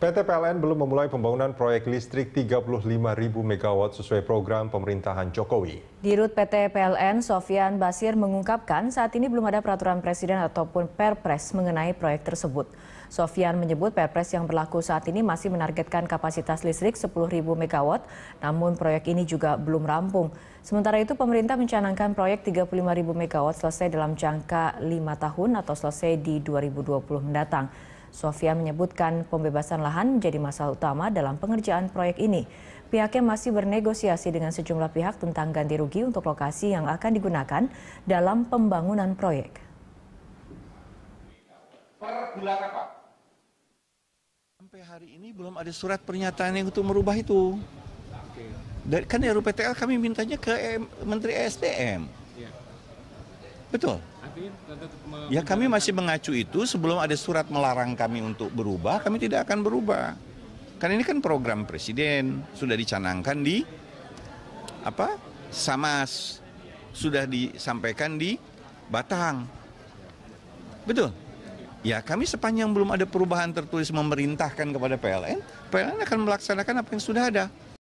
PT PLN belum memulai pembangunan proyek listrik 35.000 MW sesuai program pemerintahan Jokowi. Dirut PT PLN, Sofian Basir mengungkapkan saat ini belum ada peraturan presiden ataupun perpres mengenai proyek tersebut. Sofian menyebut perpres yang berlaku saat ini masih menargetkan kapasitas listrik 10.000 MW, namun proyek ini juga belum rampung. Sementara itu pemerintah mencanangkan proyek 35.000 MW selesai dalam jangka 5 tahun atau selesai di 2020 mendatang. Sofian menyebutkan pembebasan lahan menjadi masalah utama dalam pengerjaan proyek ini. Pihaknya masih bernegosiasi dengan sejumlah pihak tentang ganti rugi untuk lokasi yang akan digunakan dalam pembangunan proyek. Per bulan apa? Sampai hari ini belum ada surat pernyataan yang untuk merubah itu. Dari, kan RUPTL kami mintanya ke Menteri ESDM. Iya. Betul. Ya kami masih mengacu itu sebelum ada surat melarang kami untuk berubah, kami tidak akan berubah. Karena ini kan program presiden sudah dicanangkan di apa? Samas sudah disampaikan di Batang. Betul. Ya kami sepanjang belum ada perubahan tertulis memerintahkan kepada PLN, PLN akan melaksanakan apa yang sudah ada.